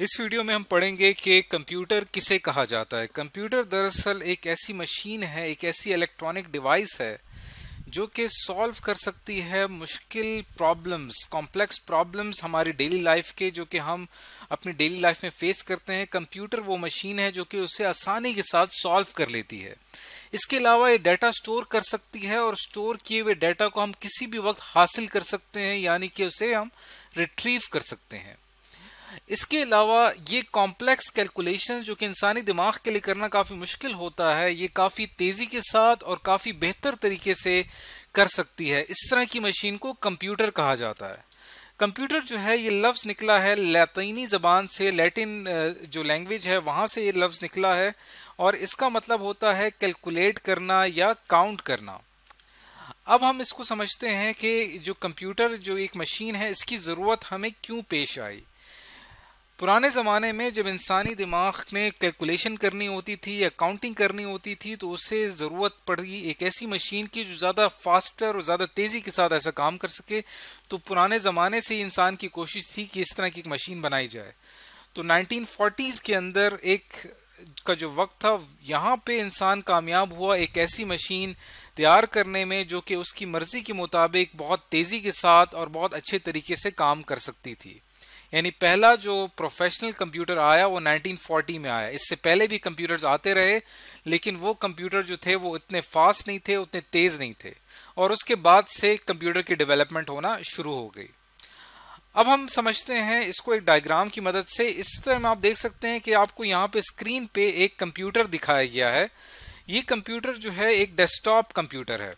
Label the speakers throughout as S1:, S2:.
S1: इस वीडियो में हम पढ़ेंगे कि कंप्यूटर किसे कहा जाता है कंप्यूटर दरअसल एक ऐसी मशीन है एक ऐसी इलेक्ट्रॉनिक डिवाइस है जो कि सॉल्व कर सकती है मुश्किल प्रॉब्लम्स कॉम्प्लेक्स प्रॉब्लम्स हमारी डेली लाइफ के जो कि हम अपनी डेली लाइफ में फेस करते हैं कंप्यूटर वो मशीन है जो कि उसे आसानी के साथ सॉल्व कर लेती है इसके अलावा ये डाटा स्टोर कर सकती है और स्टोर किए हुए डाटा को हम किसी भी वक्त हासिल कर सकते हैं यानी कि उसे हम रिट्रीव कर सकते हैं इसके अलावा ये कॉम्प्लेक्स कैलकुलेशन जो कि इंसानी दिमाग के लिए करना काफ़ी मुश्किल होता है ये काफ़ी तेज़ी के साथ और काफ़ी बेहतर तरीके से कर सकती है इस तरह की मशीन को कंप्यूटर कहा जाता है कंप्यूटर जो है ये लफ्ज़ निकला है लैतनी ज़बान से लैटिन जो लैंग्वेज है वहाँ से ये लफ्ज़ निकला है और इसका मतलब होता है कैलकुलेट करना या काउंट करना अब हम इसको समझते हैं कि जो कंप्यूटर जो एक मशीन है इसकी ज़रूरत हमें क्यों पेश आई पुराने ज़माने में जब इंसानी दिमाग ने कैलकुलेशन करनी होती थी या काउंटिंग करनी होती थी तो उसे ज़रूरत पड़ी एक ऐसी मशीन की जो ज़्यादा फास्टर और ज़्यादा तेज़ी के साथ ऐसा काम कर सके तो पुराने ज़माने से ही इंसान की कोशिश थी कि इस तरह की एक मशीन बनाई जाए तो नाइनटीन के अंदर एक का जो वक्त था यहाँ पे इंसान कामयाब हुआ एक ऐसी मशीन तैयार करने में जो कि उसकी मर्ज़ी के मुताबिक बहुत तेज़ी के साथ और बहुत अच्छे तरीके से काम कर सकती थी यानी पहला जो प्रोफेशनल कंप्यूटर आया वो 1940 में आया इससे पहले भी कंप्यूटर्स आते रहे लेकिन वो कंप्यूटर जो थे वो इतने फास्ट नहीं थे उतने तेज़ नहीं थे और उसके बाद से कंप्यूटर की डेवलपमेंट होना शुरू हो गई अब हम समझते हैं इसको एक डायग्राम की मदद से इस तरह में आप देख सकते हैं कि आपको यहाँ पे स्क्रीन पे एक कंप्यूटर दिखाया गया है ये कंप्यूटर जो है एक डेस्कटॉप कंप्यूटर है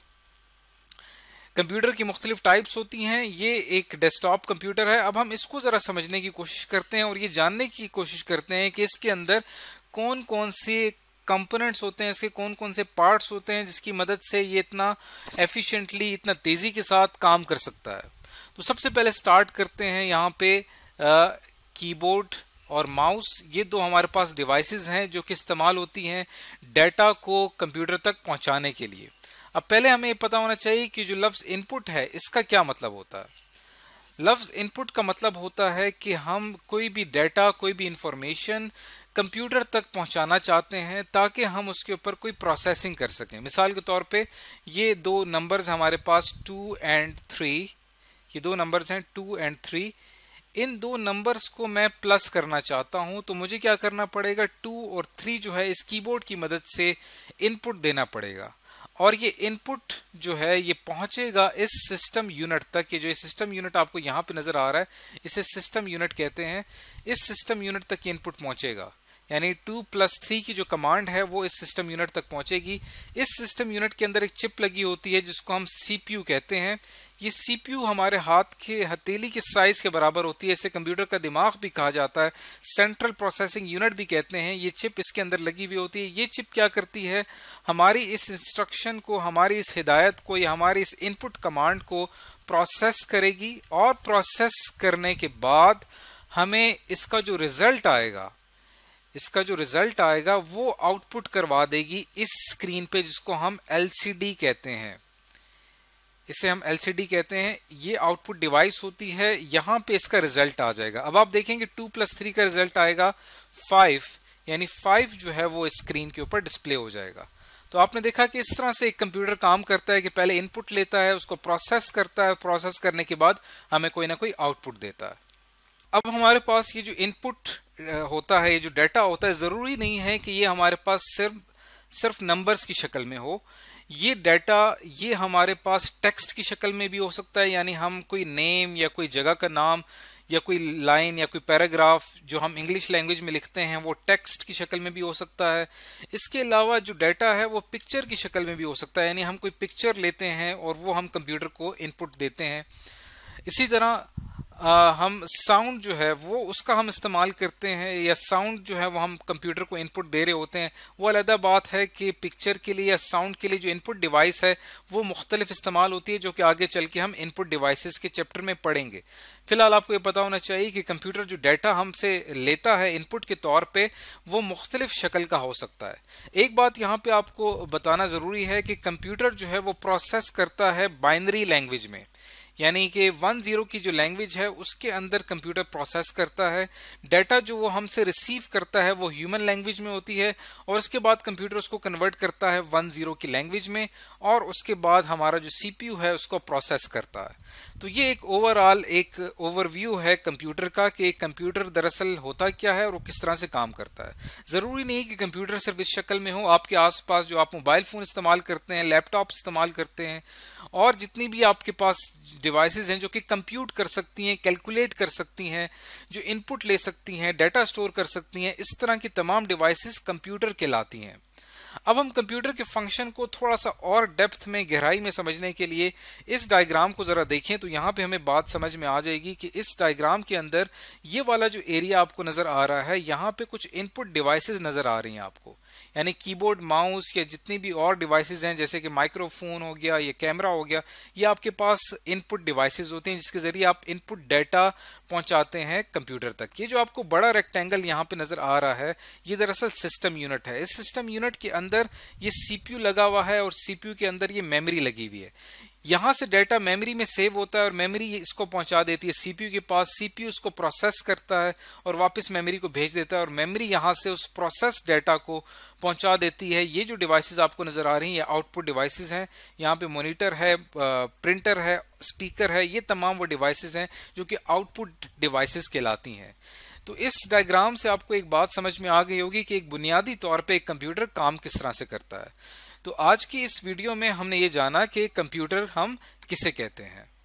S1: कंप्यूटर की मुख्तलिफ टाइप्स होती हैं ये एक डेस्कटॉप कंप्यूटर है अब हम इसको ज़रा समझने की कोशिश करते हैं और ये जानने की कोशिश करते हैं कि इसके अंदर कौन कौन से कंपोनेंट्स होते हैं इसके कौन कौन से पार्ट्स होते हैं जिसकी मदद से ये इतना एफिशिएंटली इतना तेज़ी के साथ काम कर सकता है तो सबसे पहले स्टार्ट करते हैं यहाँ पे कीबोर्ड और माउस ये दो हमारे पास डिवाइसेस हैं जो कि इस्तेमाल होती हैं डेटा को कंप्यूटर तक पहुँचाने के लिए अब पहले हमें यह पता होना चाहिए कि जो लफ्ज़ इनपुट है इसका क्या मतलब होता है लफ्ज़ इनपुट का मतलब होता है कि हम कोई भी डेटा कोई भी इंफॉर्मेशन कंप्यूटर तक पहुंचाना चाहते हैं ताकि हम उसके ऊपर कोई प्रोसेसिंग कर सकें मिसाल के तौर पे ये दो नंबर्स हमारे पास टू एंड थ्री ये दो नंबर्स हैं टू एंड थ्री इन दो नंबर्स को मैं प्लस करना चाहता हूं तो मुझे क्या करना पड़ेगा टू और थ्री जो है इस कीबोर्ड की मदद से इनपुट देना पड़ेगा और ये इनपुट जो है ये पहुंचेगा इस सिस्टम यूनिट तक ये जो सिस्टम यूनिट आपको यहाँ पे नजर आ रहा है इसे सिस्टम यूनिट कहते हैं इस सिस्टम यूनिट तक ये इनपुट पहुंचेगा यानी टू प्लस थ्री की जो कमांड है वो इस सिस्टम यूनिट तक पहुंचेगी इस सिस्टम यूनिट के अंदर एक चिप लगी होती है जिसको हम सीपीयू कहते हैं ये सीपीयू हमारे हाथ के हथेली के साइज के बराबर होती है इसे कंप्यूटर का दिमाग भी कहा जाता है सेंट्रल प्रोसेसिंग यूनिट भी कहते हैं ये चिप इसके अंदर लगी हुई होती है ये चिप क्या करती है हमारी इस इंस्ट्रक्शन को हमारी इस हिदायत को या हमारी इस इनपुट कमांड को प्रोसेस करेगी और प्रोसेस करने के बाद हमें इसका जो रिजल्ट आएगा इसका जो रिजल्ट आएगा वो आउटपुट करवा देगी इस स्क्रीन पे जिसको हम एलसीडी कहते हैं इसे हम एलसीडी कहते हैं ये आउटपुट डिवाइस होती है यहां पे इसका रिजल्ट आ जाएगा अब आप देखेंगे टू प्लस थ्री का रिजल्ट आएगा फाइव यानी फाइव जो है वो स्क्रीन के ऊपर डिस्प्ले हो जाएगा तो आपने देखा कि इस तरह से एक कंप्यूटर काम करता है कि पहले इनपुट लेता है उसको प्रोसेस करता है प्रोसेस करने के बाद हमें कोई ना कोई आउटपुट देता है अब हमारे पास ये जो इनपुट होता है ये जो डाटा होता है ज़रूरी नहीं है कि ये हमारे पास सिर्फ सिर्फ नंबर्स की शक्ल में हो ये डाटा ये हमारे पास टेक्स्ट की शक्ल में भी हो सकता है यानी हम कोई नेम या कोई जगह का नाम या कोई लाइन या कोई पैराग्राफ जो हम इंग्लिश लैंग्वेज में लिखते हैं वो टेक्स्ट की शक्ल में भी हो सकता है इसके अलावा जो डाटा है वो पिक्चर की शक्ल में भी हो सकता है यानी हम कोई पिक्चर लेते हैं और वो हम कंप्यूटर को इनपुट देते हैं इसी तरह आ, हम साउंड जो है वो उसका हम इस्तेमाल करते हैं या साउंड जो है वो हम कंप्यूटर को इनपुट दे रहे होते हैं वो अलहदा बात है कि पिक्चर के लिए या साउंड के लिए जो इनपुट डिवाइस है वो मुख्तलिफ इस्तेमाल होती है जो कि आगे चल के हम इनपुट डिवाइसेस के चैप्टर में पढ़ेंगे फिलहाल आपको ये पता होना चाहिए कि कंप्यूटर जो डाटा हमसे लेता है इनपुट के तौर पर वो मुख्तलिफ शक्ल का हो सकता है एक बात यहाँ पर आपको बताना ज़रूरी है कि कंप्यूटर जो है वो प्रोसेस करता है बाइनरी लैंग्वेज में यानी कि वन ज़ीरो की जो लैंग्वेज है उसके अंदर कंप्यूटर प्रोसेस करता है डाटा जो वो हमसे रिसीव करता है वो ह्यूमन लैंग्वेज में होती है और उसके बाद कंप्यूटर उसको कन्वर्ट करता है वन ज़ीरो की लैंग्वेज में और उसके बाद हमारा जो सी है उसको प्रोसेस करता है तो ये एक ओवरऑल एक ओवरव्यू है कंप्यूटर का कि कंप्यूटर दरअसल होता क्या है और वो किस तरह से काम करता है ज़रूरी नहीं कि कंप्यूटर सिर्फ इस शक्ल में हो आपके आसपास जो आप मोबाइल फ़ोन इस्तेमाल करते हैं लैपटॉप इस्तेमाल करते हैं और जितनी भी आपके पास डिवाइसेस हैं जो कि कंप्यूट कर सकती हैं कैलकुलेट कर सकती हैं जो इनपुट ले सकती हैं डाटा स्टोर कर सकती हैं इस तरह की तमाम डिवाइसेस कंप्यूटर के लाती हैं अब हम कंप्यूटर के फंक्शन को थोड़ा सा और डेप्थ में गहराई में समझने के लिए इस डायग्राम को ज़रा देखें तो यहाँ पे हमें बात समझ में आ जाएगी कि इस डायग्राम के अंदर ये वाला जो एरिया आपको नज़र आ रहा है यहाँ पे कुछ इनपुट डिवाइसेस नज़र आ रही हैं आपको यानी कीबोर्ड माउस या जितनी भी और डिवाइसेज हैं जैसे कि माइक्रोफोन हो गया या कैमरा हो गया ये आपके पास इनपुट डिवाइसेज होते हैं जिसके ज़रिए आप इनपुट डाटा पहुंचाते हैं कंप्यूटर तक ये जो आपको बड़ा रेक्टेंगल यहाँ पे नज़र आ रहा है ये दरअसल सिस्टम यूनिट है इस सिस्टम यूनिट के अंदर ये सीपीयू लगा हुआ है और सीपीयू के अंदर ये मेमोरी लगी हुई है यहां से डाटा मेमोरी में सेव होता है और मेमोरी इसको पहुंचा देती है सीपीयू के पास सीपीयू उसको प्रोसेस करता है और वापस मेमोरी को भेज देता है और मेमोरी यहां से उस प्रोसेस डाटा को पहुंचा देती है ये जो डिवाइसेस आपको नजर आ रही हैं आउटपुट डिवाइसेस हैं यहाँ पे मॉनिटर है प्रिंटर है स्पीकर है ये तमाम वो डिवाइसेज हैं जो कि आउटपुट डिवाइसेज कहलाती हैं तो इस डायग्राम से आपको एक बात समझ में आ गई होगी कि एक बुनियादी तौर पर एक कंप्यूटर काम किस तरह से करता है तो आज की इस वीडियो में हमने ये जाना कि कंप्यूटर हम किसे कहते हैं